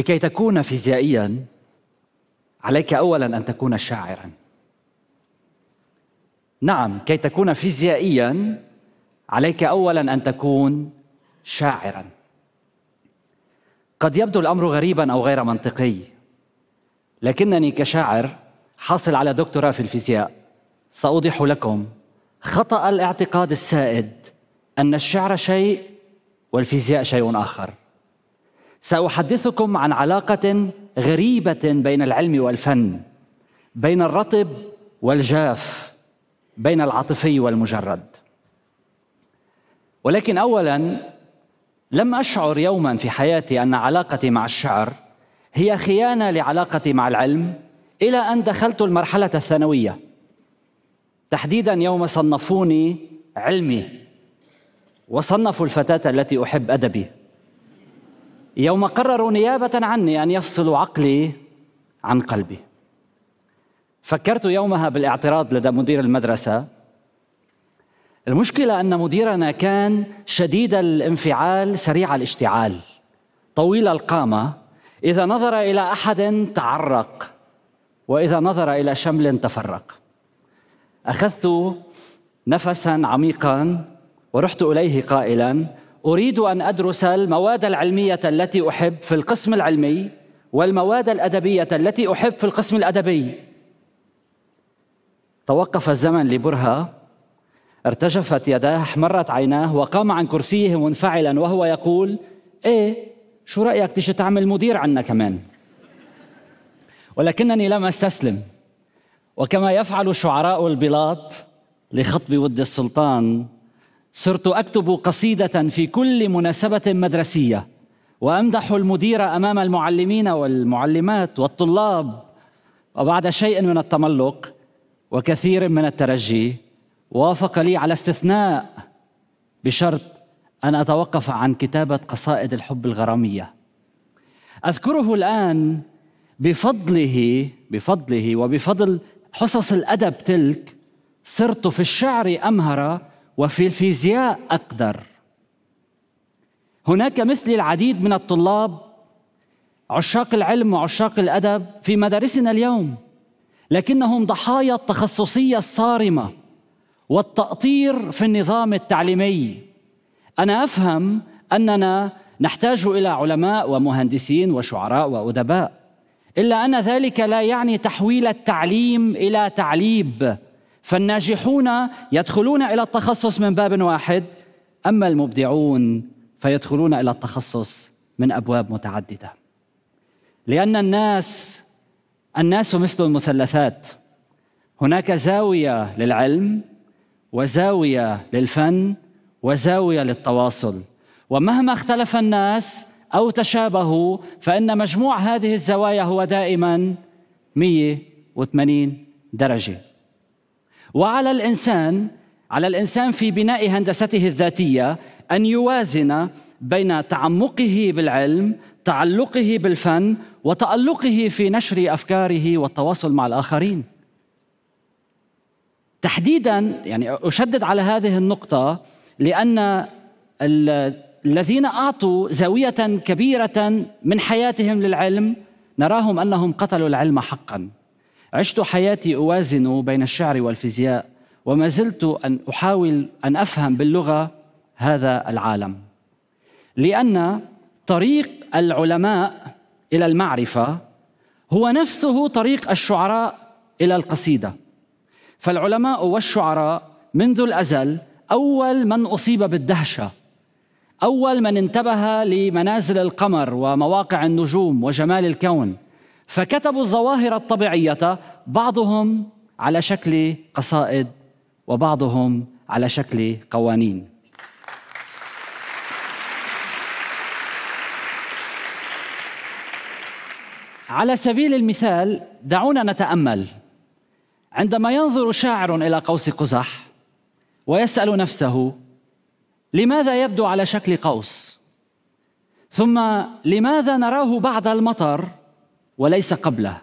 لكي تكون فيزيائيا عليك اولا ان تكون شاعرا نعم كي تكون فيزيائيا عليك اولا ان تكون شاعرا قد يبدو الامر غريبا او غير منطقي لكنني كشاعر حاصل على دكتوراه في الفيزياء ساوضح لكم خطا الاعتقاد السائد ان الشعر شيء والفيزياء شيء اخر ساحدثكم عن علاقه غريبه بين العلم والفن بين الرطب والجاف بين العاطفي والمجرد ولكن اولا لم اشعر يوما في حياتي ان علاقتي مع الشعر هي خيانه لعلاقتي مع العلم الى ان دخلت المرحله الثانويه تحديدا يوم صنفوني علمي وصنفوا الفتاه التي احب ادبي يوم قرروا نيابة عني أن يفصلوا عقلي عن قلبي فكرت يومها بالاعتراض لدى مدير المدرسة المشكلة أن مديرنا كان شديد الانفعال سريع الاشتعال طويل القامة إذا نظر إلى أحد تعرق وإذا نظر إلى شمل تفرق أخذت نفسا عميقا ورحت إليه قائلا أريد أن أدرس المواد العلمية التي أحب في القسم العلمي والمواد الأدبية التي أحب في القسم الأدبي توقف الزمن لبرهة ارتجفت يداه احمرت عيناه وقام عن كرسيه منفعلا وهو يقول ايه شو رأيك تيجي تعمل مدير عنا كمان ولكنني لم استسلم وكما يفعل شعراء البلاط لخطب ود السلطان صرت اكتب قصيده في كل مناسبه مدرسيه وامدح المدير امام المعلمين والمعلمات والطلاب وبعد شيء من التملق وكثير من الترجي وافق لي على استثناء بشرط ان اتوقف عن كتابه قصائد الحب الغراميه اذكره الان بفضله بفضله وبفضل حصص الادب تلك صرت في الشعر امهر وفي الفيزياء أقدر هناك مثلي العديد من الطلاب عشاق العلم وعشاق الأدب في مدارسنا اليوم لكنهم ضحايا التخصصية الصارمة والتأطير في النظام التعليمي أنا أفهم أننا نحتاج إلى علماء ومهندسين وشعراء وأدباء إلا أن ذلك لا يعني تحويل التعليم إلى تعليب فالناجحون يدخلون الى التخصص من باب واحد اما المبدعون فيدخلون الى التخصص من ابواب متعدده لان الناس الناس مثل المثلثات هناك زاويه للعلم وزاويه للفن وزاويه للتواصل ومهما اختلف الناس او تشابهوا فان مجموع هذه الزوايا هو دائما 180 درجه وعلى الانسان على الانسان في بناء هندسته الذاتيه ان يوازن بين تعمقه بالعلم تعلقه بالفن وتالقه في نشر افكاره والتواصل مع الاخرين تحديدا يعني اشدد على هذه النقطه لان الذين اعطوا زاويه كبيره من حياتهم للعلم نراهم انهم قتلوا العلم حقا عشت حياتي أوازن بين الشعر والفيزياء وما زلت أن أحاول أن أفهم باللغة هذا العالم لأن طريق العلماء إلى المعرفة هو نفسه طريق الشعراء إلى القصيدة فالعلماء والشعراء منذ الأزل أول من أصيب بالدهشة أول من انتبه لمنازل القمر ومواقع النجوم وجمال الكون فكتبوا الظواهر الطبيعية بعضهم على شكل قصائد وبعضهم على شكل قوانين على سبيل المثال دعونا نتامل عندما ينظر شاعر الى قوس قزح ويسال نفسه لماذا يبدو على شكل قوس ثم لماذا نراه بعد المطر وليس قبله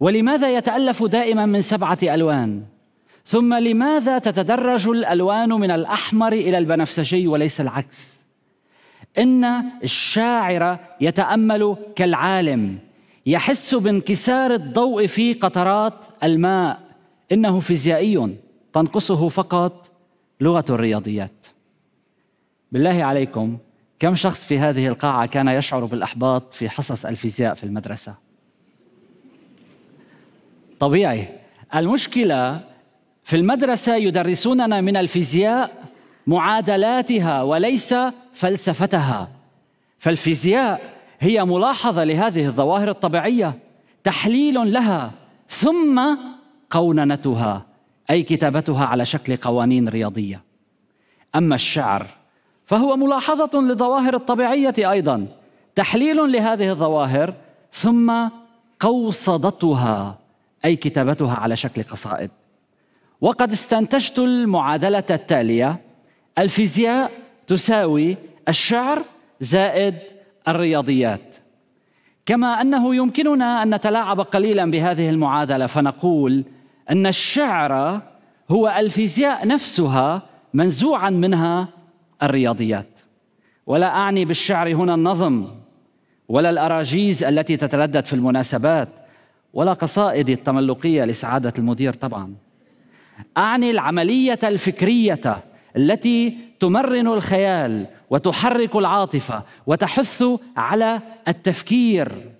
ولماذا يتالف دائما من سبعه الوان ثم لماذا تتدرج الالوان من الاحمر الى البنفسجي وليس العكس ان الشاعر يتامل كالعالم يحس بانكسار الضوء في قطرات الماء انه فيزيائي تنقصه فقط لغه الرياضيات بالله عليكم كم شخص في هذه القاعة كان يشعر بالإحباط في حصص الفيزياء في المدرسة؟ طبيعي المشكلة في المدرسة يدرسوننا من الفيزياء معادلاتها وليس فلسفتها فالفيزياء هي ملاحظة لهذه الظواهر الطبيعية تحليل لها ثم قوننتها أي كتابتها على شكل قوانين رياضية أما الشعر فهو ملاحظة للظواهر الطبيعية أيضا تحليل لهذه الظواهر ثم قوصدتها أي كتابتها على شكل قصائد وقد استنتجت المعادلة التالية الفيزياء تساوي الشعر زائد الرياضيات كما أنه يمكننا أن نتلاعب قليلا بهذه المعادلة فنقول أن الشعر هو الفيزياء نفسها منزوعا منها الرياضيات ولا اعني بالشعر هنا النظم ولا الاراجيز التي تتردد في المناسبات ولا قصائدي التملقيه لسعاده المدير طبعا اعني العمليه الفكريه التي تمرن الخيال وتحرك العاطفه وتحث على التفكير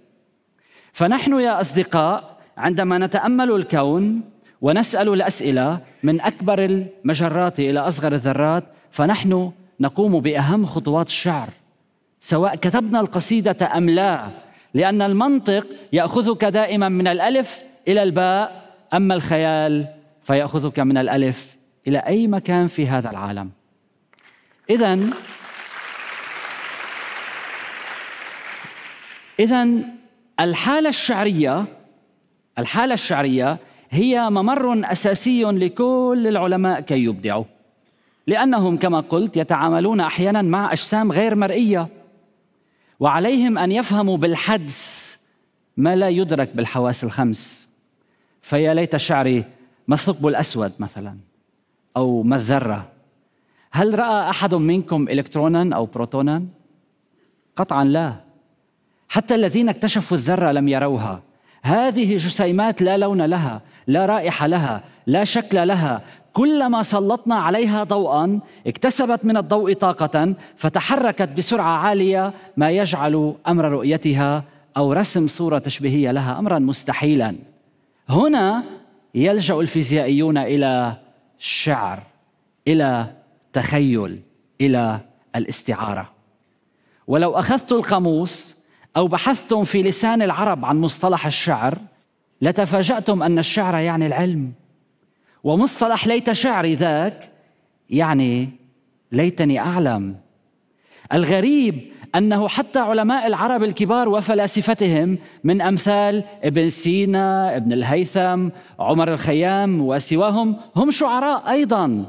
فنحن يا اصدقاء عندما نتامل الكون ونسال الاسئله من اكبر المجرات الى اصغر الذرات فنحن نقوم باهم خطوات الشعر سواء كتبنا القصيده ام لا لان المنطق ياخذك دائما من الالف الى الباء اما الخيال فياخذك من الالف الى اي مكان في هذا العالم اذا اذا الحاله الشعريه الحاله الشعريه هي ممر اساسي لكل العلماء كي يبدعوا لأنهم كما قلت يتعاملون أحيانا مع أجسام غير مرئية وعليهم أن يفهموا بالحدس ما لا يدرك بالحواس الخمس فيا ليت شعري ما الثقب الأسود مثلا أو ما الذرة هل رأى أحد منكم إلكترونا أو بروتونا؟ قطعا لا حتى الذين اكتشفوا الذرة لم يروها هذه جسيمات لا لون لها لا رائحة لها لا شكل لها كلما سلطنا عليها ضوءا اكتسبت من الضوء طاقة فتحركت بسرعة عالية ما يجعل أمر رؤيتها أو رسم صورة تشبيهية لها أمرا مستحيلا هنا يلجأ الفيزيائيون إلى الشعر إلى تخيل إلى الاستعارة ولو أخذت القاموس أو بحثتم في لسان العرب عن مصطلح الشعر لتفاجأتم أن الشعر يعني العلم ومصطلح ليت شعري ذاك يعني ليتني اعلم الغريب انه حتى علماء العرب الكبار وفلاسفتهم من امثال ابن سينا ابن الهيثم عمر الخيام وسواهم هم شعراء ايضا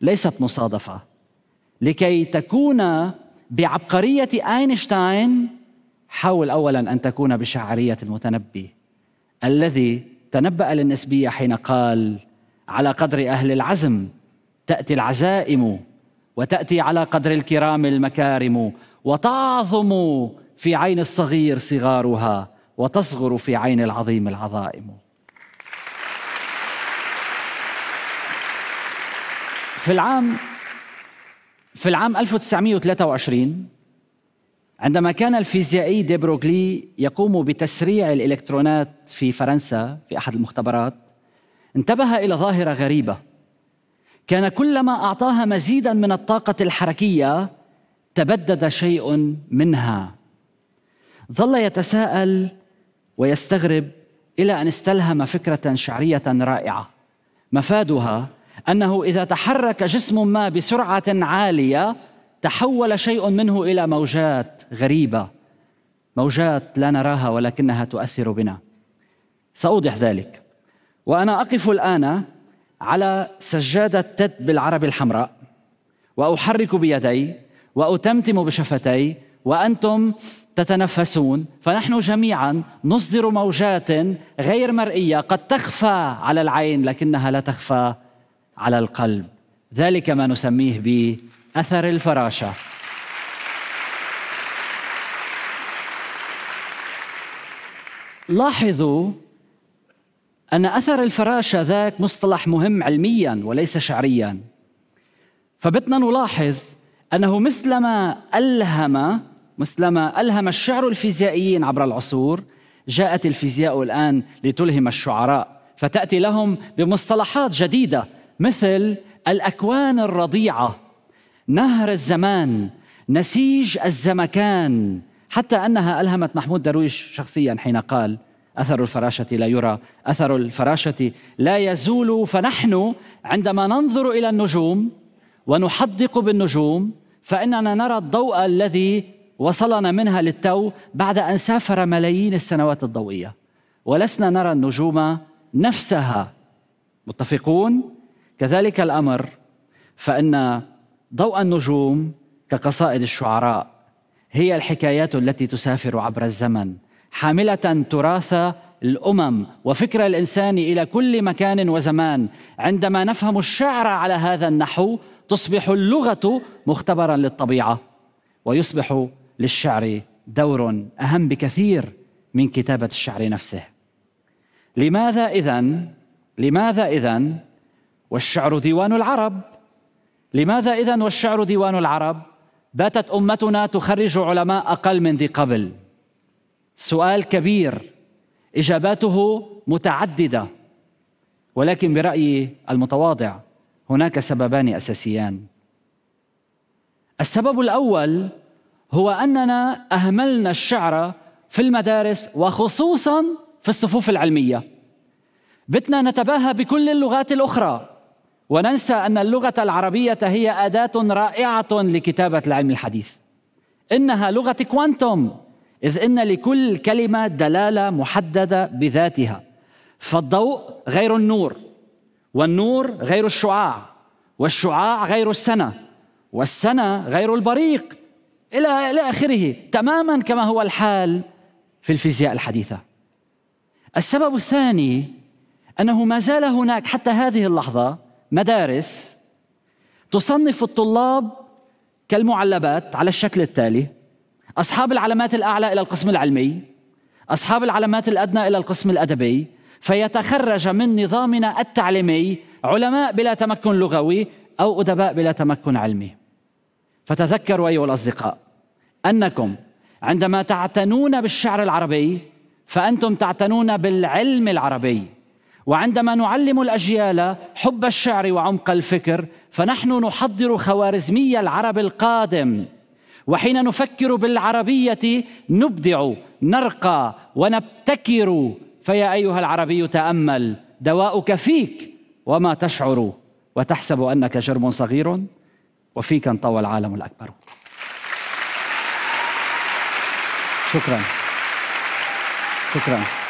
ليست مصادفه لكي تكون بعبقريه اينشتاين حاول اولا ان تكون بشعريه المتنبي الذي تنبأ للنسبيه حين قال على قدر أهل العزم تأتي العزائم وتأتي على قدر الكرام المكارم وتعظم في عين الصغير صغارها وتصغر في عين العظيم العظائم في العام في العام 1923 عندما كان الفيزيائي ديبروغلي يقوم بتسريع الإلكترونات في فرنسا في أحد المختبرات انتبه الى ظاهره غريبه كان كلما اعطاها مزيدا من الطاقه الحركيه تبدد شيء منها ظل يتساءل ويستغرب الى ان استلهم فكره شعريه رائعه مفادها انه اذا تحرك جسم ما بسرعه عاليه تحول شيء منه الى موجات غريبه موجات لا نراها ولكنها تؤثر بنا ساوضح ذلك وأنا أقف الآن على سجادة تد بالعربي الحمراء وأحرك بيدي وأتمتم بشفتي وأنتم تتنفسون فنحن جميعا نصدر موجات غير مرئية قد تخفى على العين لكنها لا تخفى على القلب ذلك ما نسميه بأثر الفراشة لاحظوا أن أثر الفراشة ذاك مصطلح مهم علميا وليس شعريا فبتنا نلاحظ أنه مثلما ألهم مثلما ألهم الشعر الفيزيائيين عبر العصور جاءت الفيزياء الآن لتلهم الشعراء فتأتي لهم بمصطلحات جديدة مثل الأكوان الرضيعة نهر الزمان نسيج الزمكان حتى أنها ألهمت محمود درويش شخصيا حين قال أثر الفراشة لا يرى أثر الفراشة لا يزول فنحن عندما ننظر إلى النجوم ونحدق بالنجوم فإننا نرى الضوء الذي وصلنا منها للتو بعد أن سافر ملايين السنوات الضوئية ولسنا نرى النجوم نفسها متفقون كذلك الأمر فإن ضوء النجوم كقصائد الشعراء هي الحكايات التي تسافر عبر الزمن حاملة تراث الامم وفكر الانسان الى كل مكان وزمان عندما نفهم الشعر على هذا النحو تصبح اللغه مختبرا للطبيعه ويصبح للشعر دور اهم بكثير من كتابه الشعر نفسه لماذا اذا لماذا اذا والشعر ديوان العرب لماذا اذا والشعر ديوان العرب باتت امتنا تخرج علماء اقل من ذي قبل سؤال كبير اجاباته متعدده ولكن برايي المتواضع هناك سببان اساسيان السبب الاول هو اننا اهملنا الشعر في المدارس وخصوصا في الصفوف العلميه بتنا نتباهى بكل اللغات الاخرى وننسى ان اللغه العربيه هي اداه رائعه لكتابه العلم الحديث انها لغه كوانتوم إذ إن لكل كلمة دلالة محددة بذاتها فالضوء غير النور والنور غير الشعاع والشعاع غير السنة والسنة غير البريق إلى إلى آخره تماما كما هو الحال في الفيزياء الحديثة السبب الثاني أنه ما زال هناك حتى هذه اللحظة مدارس تصنف الطلاب كالمعلبات على الشكل التالي أصحاب العلامات الأعلى إلى القسم العلمي أصحاب العلامات الأدنى إلى القسم الأدبي فيتخرج من نظامنا التعليمي علماء بلا تمكن لغوي أو أدباء بلا تمكن علمي فتذكروا أيها الأصدقاء أنكم عندما تعتنون بالشعر العربي فأنتم تعتنون بالعلم العربي وعندما نعلم الأجيال حب الشعر وعمق الفكر فنحن نحضر خوارزمي العرب القادم وحين نفكر بالعربيه نبدع نرقى ونبتكر فيا ايها العربي تامل دواؤك فيك وما تشعر وتحسب انك جرم صغير وفيك انطوى العالم الاكبر شكرا شكرا